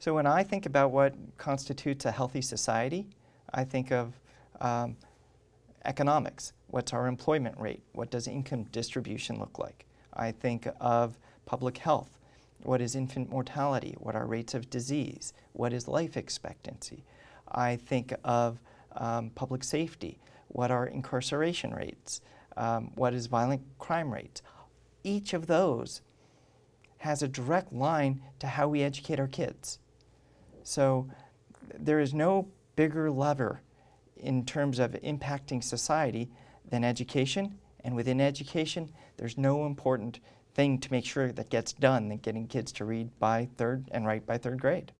So when I think about what constitutes a healthy society, I think of um, economics. What's our employment rate? What does income distribution look like? I think of public health. What is infant mortality? What are rates of disease? What is life expectancy? I think of um, public safety. What are incarceration rates? Um, what is violent crime rates? Each of those has a direct line to how we educate our kids. So there is no bigger lever in terms of impacting society than education. And within education, there's no important thing to make sure that gets done than getting kids to read by third and write by third grade.